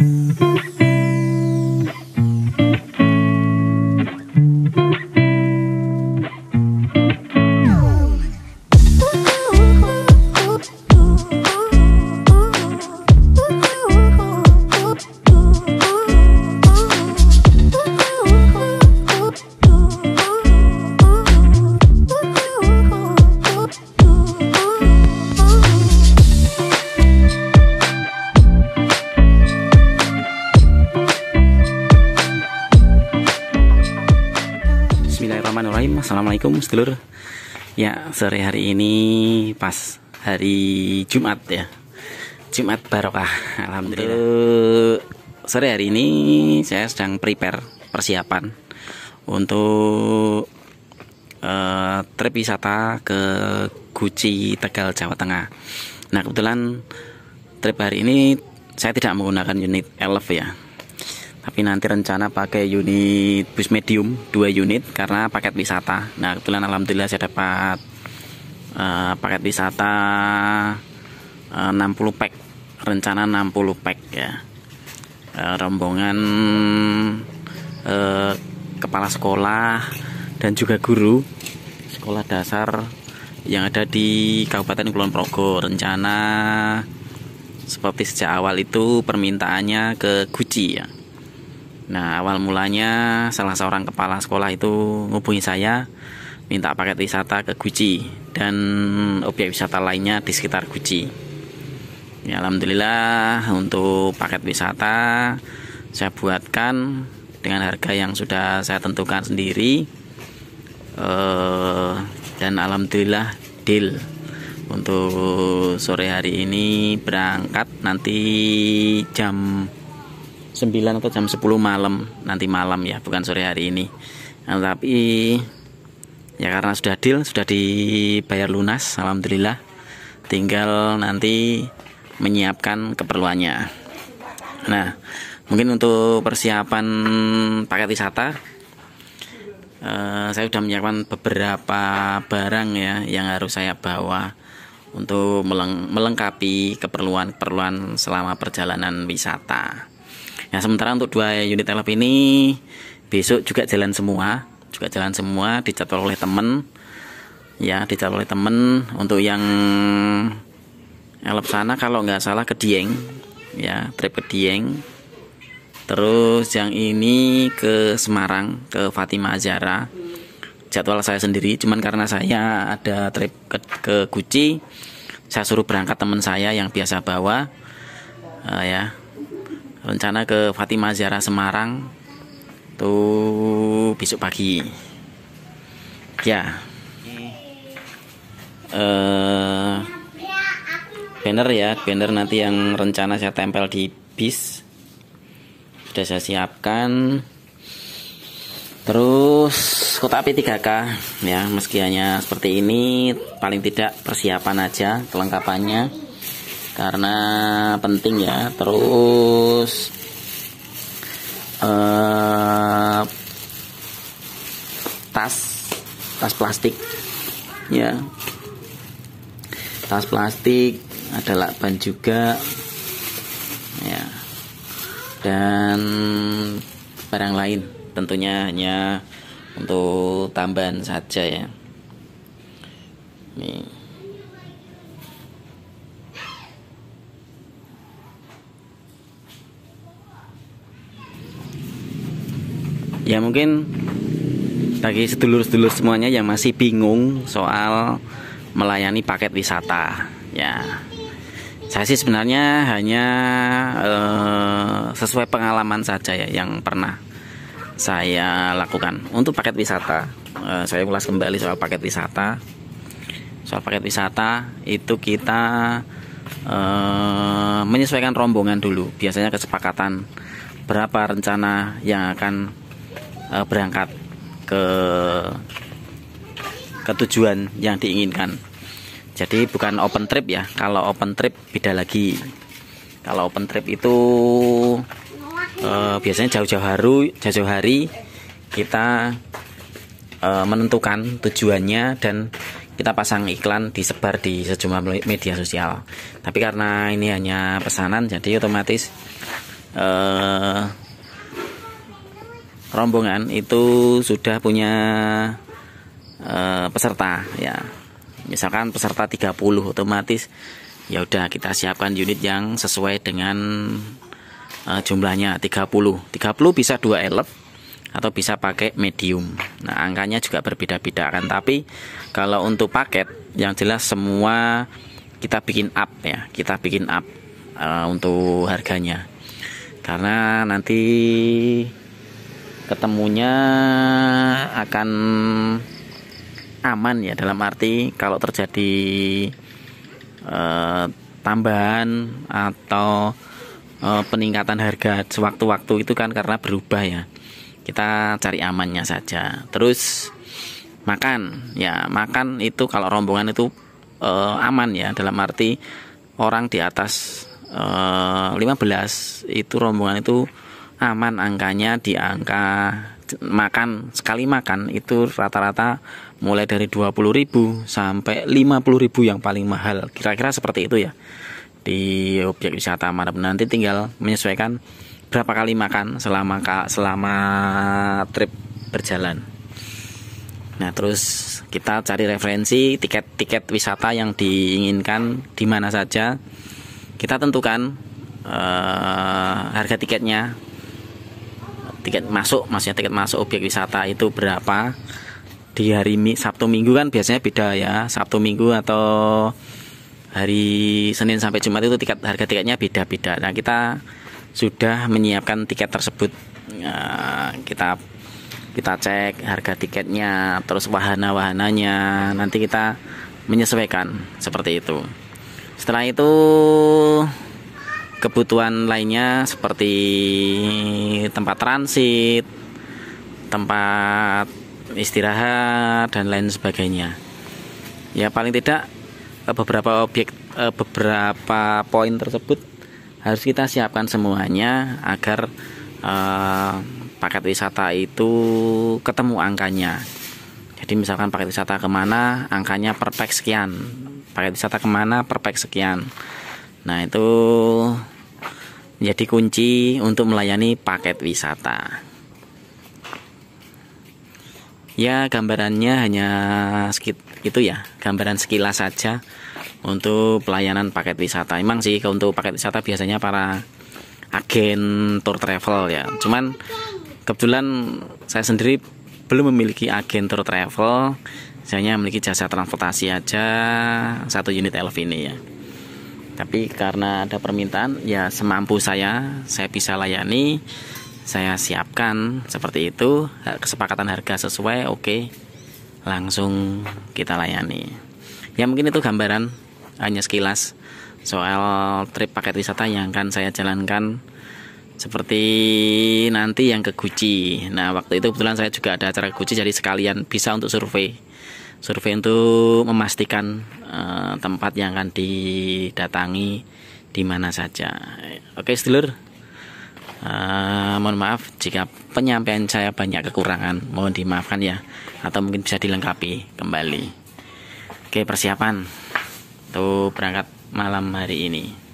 Mm-hmm. Bismillahirrahmanirrahim Assalamualaikum sedulur Ya sore hari ini pas hari Jumat ya Jumat Barokah Alhamdulillah untuk Sore hari ini saya sedang prepare persiapan Untuk uh, trip wisata ke Guci Tegal Jawa Tengah Nah kebetulan trip hari ini saya tidak menggunakan unit ELF ya tapi nanti rencana pakai unit bus medium dua unit karena paket wisata nah kebetulan alhamdulillah saya dapat uh, paket wisata eh, uh, 60 pack rencana 60 pack ya uh, rombongan uh, kepala sekolah dan juga guru sekolah dasar yang ada di Kabupaten Kulon Progo rencana seperti sejak awal itu permintaannya ke Guci ya Nah, awal mulanya salah seorang kepala sekolah itu ngubungi saya minta paket wisata ke Guci dan objek wisata lainnya di sekitar Guci. Ya, alhamdulillah untuk paket wisata saya buatkan dengan harga yang sudah saya tentukan sendiri. Eh, dan alhamdulillah deal untuk sore hari ini berangkat nanti jam 9 atau jam 10 malam nanti malam ya bukan sore hari ini nah, tapi ya karena sudah deal sudah dibayar lunas alhamdulillah tinggal nanti menyiapkan keperluannya nah mungkin untuk persiapan paket wisata eh, saya sudah menyiapkan beberapa barang ya yang harus saya bawa untuk meleng melengkapi keperluan-keperluan selama perjalanan wisata. Ya sementara untuk dua unit telep ini besok juga jalan semua, juga jalan semua dijadwal oleh temen ya dijadwal oleh temen untuk yang elep sana kalau nggak salah ke Dieng ya trip ke Dieng terus yang ini ke Semarang ke Fatima Azara jadwal saya sendiri cuman karena saya ada trip ke, ke Guci saya suruh berangkat teman saya yang biasa bawa uh, ya rencana ke Fatima Zara Semarang tuh besok pagi ya eh banner ya banner nanti yang rencana saya tempel di bis sudah saya siapkan terus kota api 3K ya meski hanya seperti ini paling tidak persiapan aja kelengkapannya karena penting ya terus uh, tas tas plastik ya tas plastik ada lakban juga ya dan barang lain tentunya hanya untuk tambahan saja ya nih ya mungkin bagi sedulur-sedulur semuanya yang masih bingung soal melayani paket wisata ya saya sih sebenarnya hanya eh, sesuai pengalaman saja ya yang pernah saya lakukan untuk paket wisata eh, saya ulas kembali soal paket wisata soal paket wisata itu kita eh, menyesuaikan rombongan dulu biasanya kesepakatan berapa rencana yang akan uh, berangkat ke ketujuan yang diinginkan. Jadi bukan open trip ya. Kalau open trip beda lagi. Kalau open trip itu uh, biasanya jauh-jauh hari, jauh-jauh hari kita uh, menentukan tujuannya dan kita pasang iklan disebar di sejumlah media sosial. Tapi karena ini hanya pesanan, jadi otomatis uh, rombongan itu sudah punya uh, peserta ya misalkan peserta 30 otomatis ya udah kita siapkan unit yang sesuai dengan uh, jumlahnya 30 30 bisa dua elep atau bisa pakai medium nah angkanya juga berbeda-beda kan tapi kalau untuk paket yang jelas semua kita bikin up ya kita bikin up uh, untuk harganya karena nanti ketemunya akan aman ya dalam arti kalau terjadi e, tambahan atau e, peningkatan harga sewaktu-waktu itu kan karena berubah ya kita cari amannya saja terus makan ya makan itu kalau rombongan itu e, aman ya dalam arti orang di atas 15 itu rombongan itu aman angkanya di angka makan sekali makan itu rata-rata mulai dari 20.000 sampai 50.000 yang paling mahal. Kira-kira seperti itu ya. Di objek wisata mana nanti tinggal menyesuaikan berapa kali makan selama selama trip berjalan. Nah, terus kita cari referensi tiket-tiket wisata yang diinginkan di mana saja. Kita tentukan uh, harga tiketnya tiket masuk maksudnya tiket masuk objek wisata itu berapa di hari Sabtu Minggu kan biasanya beda ya Sabtu Minggu atau hari Senin sampai Jumat itu tiket harga tiketnya beda-beda nah kita sudah menyiapkan tiket tersebut nah, kita kita cek harga tiketnya terus wahana-wahananya nanti kita menyesuaikan seperti itu setelah itu kebutuhan lainnya seperti tempat transit, tempat istirahat dan lain sebagainya. Ya paling tidak eh, beberapa objek eh, beberapa poin tersebut harus kita siapkan semuanya agar eh, paket wisata itu ketemu angkanya. Jadi misalkan paket wisata kemana angkanya per sekian, paket wisata kemana per sekian Nah, itu jadi kunci untuk melayani paket wisata. Ya, gambarannya hanya sekit itu ya, gambaran sekilas saja untuk pelayanan paket wisata. Emang sih untuk paket wisata biasanya para agen tour travel ya. Cuman kebetulan saya sendiri belum memiliki agen tour travel, saya hanya memiliki jasa transportasi aja satu unit elf ini ya tapi karena ada permintaan ya semampu saya saya bisa layani saya siapkan seperti itu kesepakatan harga sesuai oke langsung kita layani ya mungkin itu gambaran hanya sekilas soal trip paket wisata yang akan saya jalankan seperti nanti yang ke Gucci. Nah, waktu itu kebetulan saya juga ada acara Gucci jadi sekalian bisa untuk survei survei untuk memastikan uh, tempat yang akan didatangi di mana saja. Oke, sedulur. Uh, mohon maaf jika penyampaian saya banyak kekurangan, mohon dimaafkan ya atau mungkin bisa dilengkapi kembali. Oke, persiapan. untuk berangkat malam hari ini.